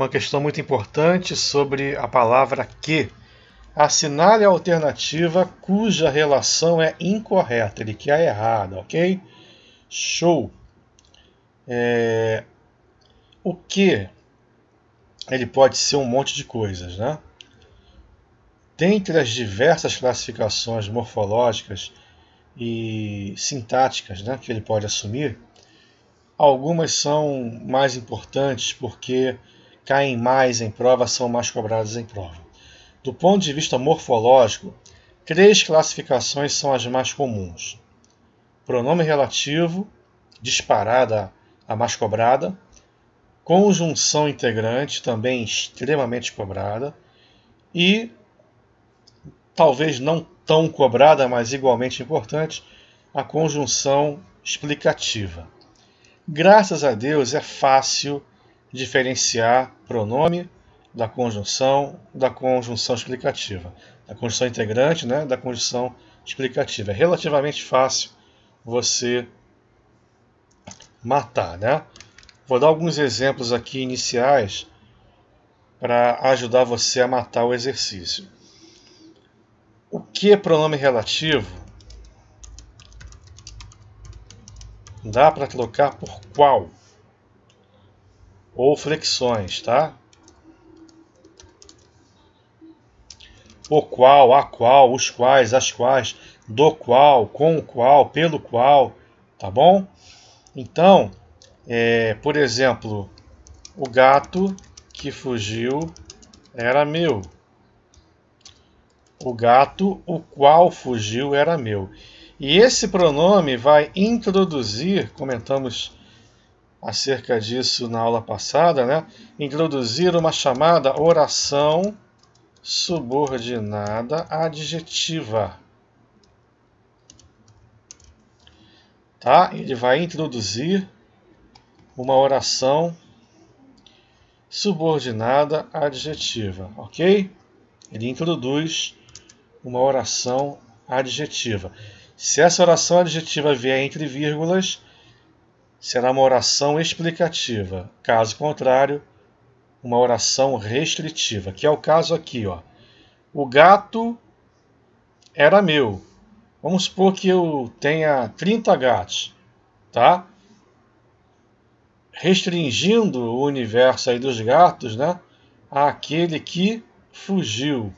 uma questão muito importante sobre a palavra que. Assinale a alternativa cuja relação é incorreta, ele quer errada, ok? Show! É... O que? Ele pode ser um monte de coisas, né? Dentre as diversas classificações morfológicas e sintáticas né, que ele pode assumir, algumas são mais importantes porque caem mais em prova são mais cobrados em prova. Do ponto de vista morfológico, três classificações são as mais comuns: pronome relativo, disparada a mais cobrada, conjunção integrante, também extremamente cobrada, e talvez não tão cobrada, mas igualmente importante, a conjunção explicativa. Graças a Deus é fácil diferenciar pronome da conjunção da conjunção explicativa, da conjunção integrante, né, da conjunção explicativa. É relativamente fácil você matar, né? Vou dar alguns exemplos aqui iniciais para ajudar você a matar o exercício. O que é pronome relativo? Dá para trocar por qual? ou flexões, tá? O qual, a qual, os quais, as quais, do qual, com o qual, pelo qual, tá bom? Então, é, por exemplo, o gato que fugiu era meu. O gato, o qual fugiu, era meu. E esse pronome vai introduzir, comentamos acerca disso na aula passada, né? Introduzir uma chamada oração subordinada adjetiva. Tá? Ele vai introduzir uma oração subordinada adjetiva, ok? Ele introduz uma oração adjetiva. Se essa oração adjetiva vier entre vírgulas, será uma oração explicativa. Caso contrário, uma oração restritiva, que é o caso aqui, ó. O gato era meu. Vamos supor que eu tenha 30 gatos, tá? Restringindo o universo aí dos gatos, né? Aquele que fugiu,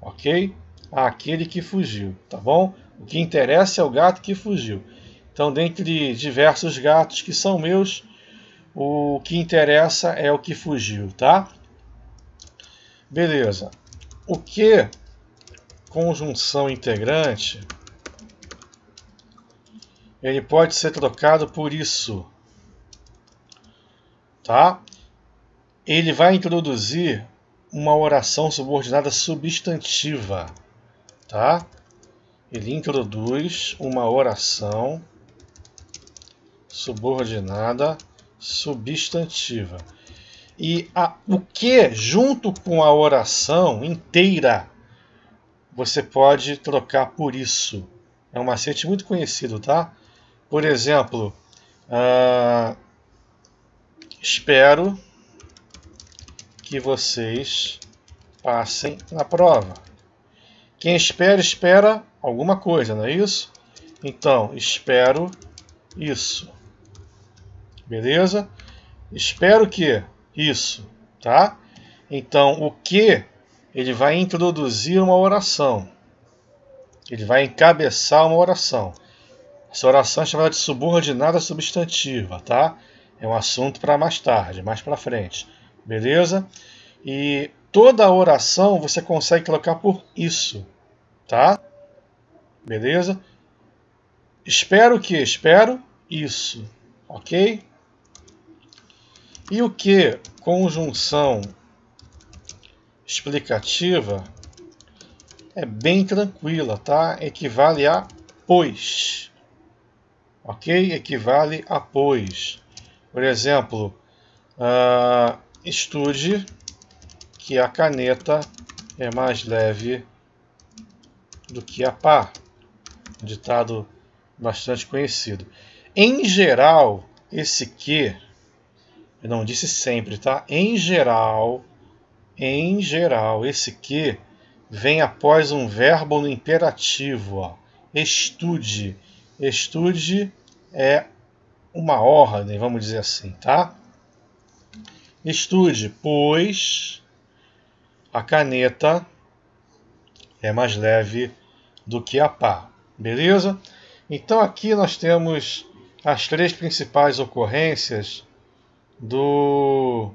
ok? Aquele que fugiu, tá bom? O que interessa é o gato que fugiu. Então, dentre diversos gatos que são meus, o que interessa é o que fugiu, tá? Beleza. O que conjunção integrante ele pode ser trocado por isso, tá? Ele vai introduzir uma oração subordinada substantiva, tá? Ele introduz uma oração subordinada substantiva. E a, o que, junto com a oração inteira, você pode trocar por isso. É um macete muito conhecido, tá? Por exemplo, uh, espero que vocês passem na prova. Quem espera, espera alguma coisa, não é isso? Então, espero isso. Beleza? Espero que isso, tá? Então, o que ele vai introduzir uma oração. Ele vai encabeçar uma oração. Essa oração é chamada de subordinada substantiva, tá? É um assunto para mais tarde, mais para frente. Beleza? E toda oração você consegue trocar por isso, tá? Beleza? Espero que, espero isso, ok? E o que conjunção explicativa é bem tranquila, tá? Equivale a pois. Ok? Equivale a pois. Por exemplo, uh, estude que a caneta é mais leve do que a pá. Um ditado bastante conhecido. Em geral, esse que eu não disse sempre, tá? Em geral, em geral, esse que vem após um verbo no imperativo. Ó. Estude. Estude é uma ordem, vamos dizer assim, tá? Estude, pois a caneta é mais leve do que a pá, beleza? Então aqui nós temos as três principais ocorrências do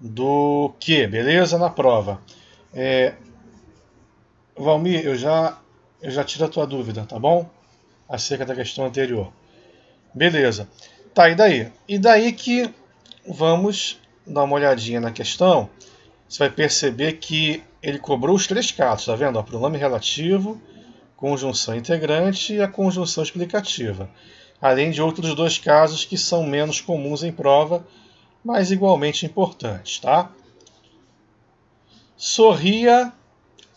do que, beleza? Na prova. É, Valmir, eu já, eu já tiro a tua dúvida, tá bom? Acerca da questão anterior. Beleza. Tá, e daí? E daí que vamos dar uma olhadinha na questão. Você vai perceber que ele cobrou os três casos, tá vendo? O pronome relativo, conjunção integrante e a conjunção explicativa além de outros dois casos que são menos comuns em prova, mas igualmente importantes, tá? Sorria,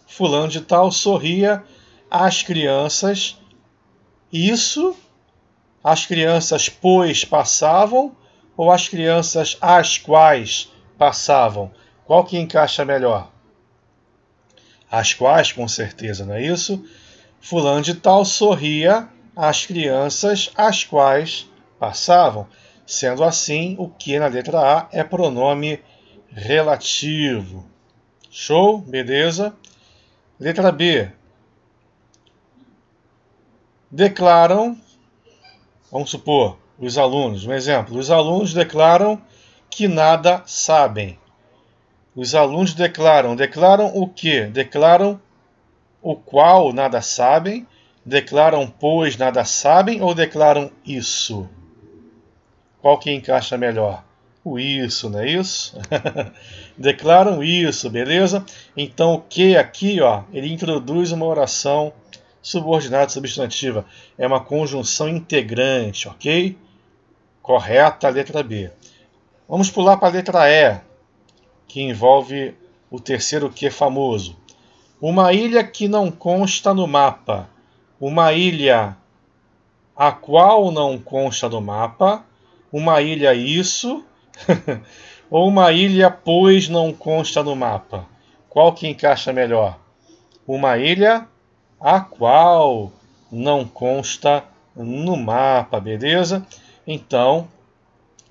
fulano de tal, sorria às crianças. Isso, as crianças pois passavam ou as crianças as quais passavam? Qual que encaixa melhor? As quais, com certeza, não é isso? Fulano de tal sorria as crianças às quais passavam, sendo assim o que na letra A é pronome relativo. Show? Beleza? Letra B. Declaram, vamos supor, os alunos, um exemplo, os alunos declaram que nada sabem. Os alunos declaram, declaram o que? Declaram o qual nada sabem Declaram, pois, nada sabem ou declaram isso? Qual que encaixa melhor? O isso, não é isso? declaram isso, beleza? Então o que aqui, ó, ele introduz uma oração subordinada substantiva. É uma conjunção integrante, ok? Correta a letra B. Vamos pular para a letra E, que envolve o terceiro que famoso. Uma ilha que não consta no mapa uma ilha a qual não consta no mapa, uma ilha isso, ou uma ilha pois não consta no mapa? Qual que encaixa melhor? Uma ilha a qual não consta no mapa, beleza? Então,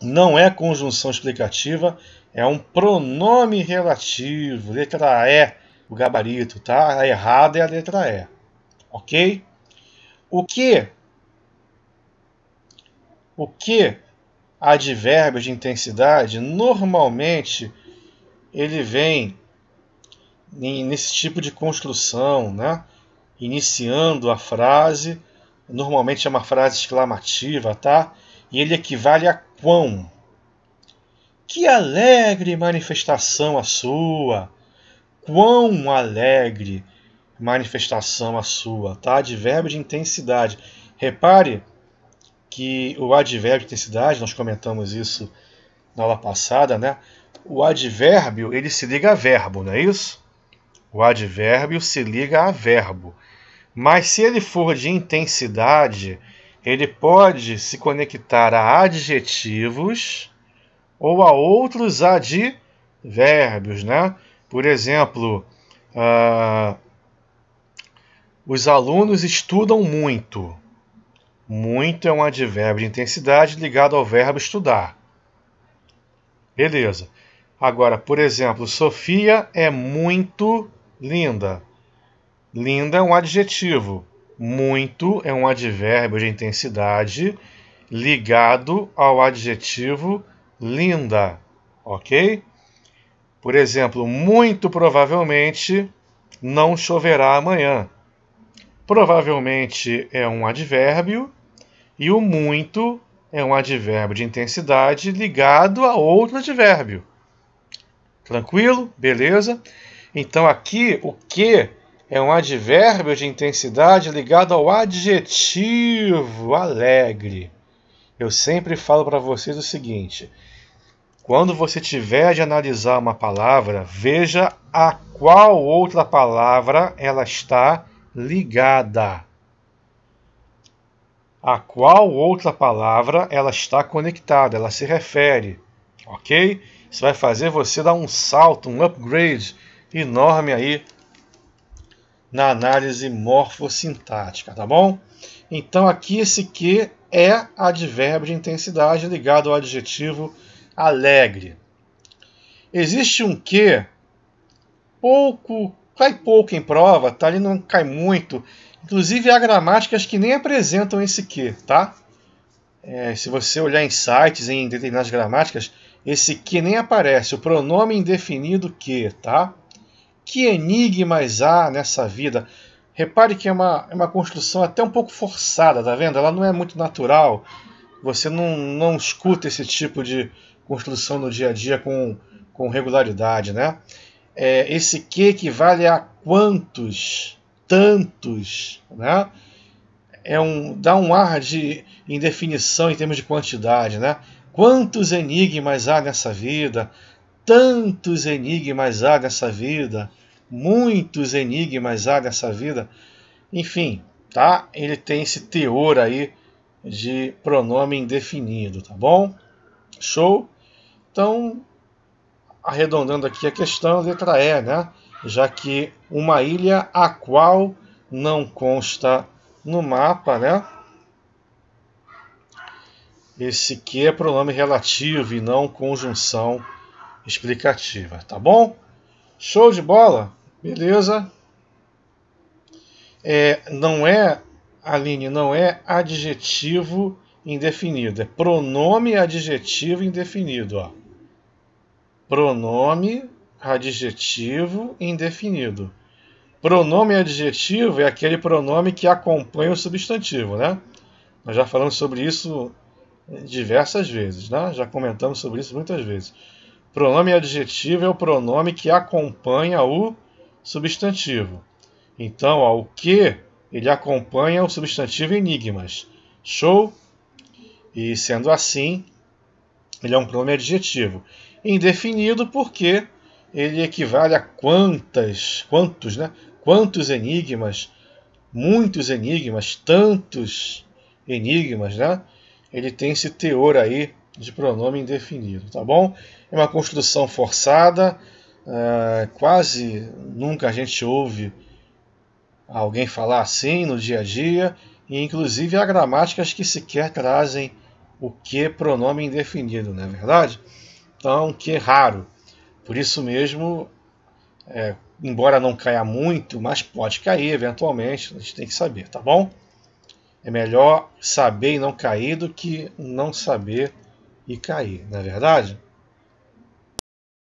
não é conjunção explicativa, é um pronome relativo, letra E, o gabarito, tá? A errada é a letra E, ok? O que o que advérbio de intensidade normalmente ele vem nesse tipo de construção, né? iniciando a frase, normalmente é uma frase exclamativa, tá? E ele equivale a quão. Que alegre manifestação a sua! Quão alegre! manifestação a sua, tá? Advérbio de intensidade. Repare que o advérbio de intensidade, nós comentamos isso na aula passada, né? O advérbio, ele se liga a verbo, não é isso? O advérbio se liga a verbo. Mas se ele for de intensidade, ele pode se conectar a adjetivos ou a outros advérbios, né? Por exemplo, uh, os alunos estudam muito. Muito é um advérbio de intensidade ligado ao verbo estudar. Beleza. Agora, por exemplo, Sofia é muito linda. Linda é um adjetivo. Muito é um advérbio de intensidade ligado ao adjetivo linda. Ok? Por exemplo, muito provavelmente não choverá amanhã provavelmente é um advérbio e o muito é um advérbio de intensidade ligado a outro advérbio. Tranquilo? Beleza? Então aqui o que é um advérbio de intensidade ligado ao adjetivo alegre. Eu sempre falo para vocês o seguinte: quando você tiver de analisar uma palavra, veja a qual outra palavra ela está ligada, a qual outra palavra ela está conectada, ela se refere, ok? Isso vai fazer você dar um salto, um upgrade enorme aí na análise morfossintática, tá bom? Então aqui esse que é advérbio de intensidade ligado ao adjetivo alegre. Existe um que pouco cai pouco em prova, tá? Ele não cai muito. Inclusive há gramáticas que nem apresentam esse que, tá? É, se você olhar em sites, em determinadas gramáticas, esse que nem aparece. O pronome indefinido que, tá? Que enigmas há nessa vida? Repare que é uma, é uma construção até um pouco forçada, tá vendo? Ela não é muito natural. Você não, não escuta esse tipo de construção no dia a dia com, com regularidade, né? é, esse que equivale a quantos, tantos, né? É um, dá um ar de indefinição em termos de quantidade, né? Quantos enigmas há nessa vida? Tantos enigmas há nessa vida? Muitos enigmas há nessa vida? Enfim, tá? Ele tem esse teor aí de pronome indefinido, tá bom? Show? Então, arredondando aqui a questão, letra E, né? já que uma ilha a qual não consta no mapa, né? Esse que é pronome relativo e não conjunção explicativa, tá bom? Show de bola? Beleza? É, não é, Aline, não é adjetivo indefinido, é pronome adjetivo indefinido, ó pronome, adjetivo indefinido. Pronome adjetivo é aquele pronome que acompanha o substantivo, né? Nós já falamos sobre isso diversas vezes, né? Já comentamos sobre isso muitas vezes. Pronome adjetivo é o pronome que acompanha o substantivo. Então, ao que ele acompanha o substantivo enigmas. Show? E sendo assim, ele é um pronome adjetivo indefinido porque ele equivale a quantas, quantos, né? Quantos enigmas, muitos enigmas, tantos enigmas, né? Ele tem esse teor aí de pronome indefinido, tá bom? É uma construção forçada, uh, quase nunca a gente ouve alguém falar assim no dia a dia, e inclusive há gramáticas que sequer trazem o que é pronome indefinido, não é verdade? Então, que é raro. Por isso mesmo, é, embora não caia muito, mas pode cair eventualmente, a gente tem que saber, tá bom? É melhor saber e não cair do que não saber e cair, não é verdade?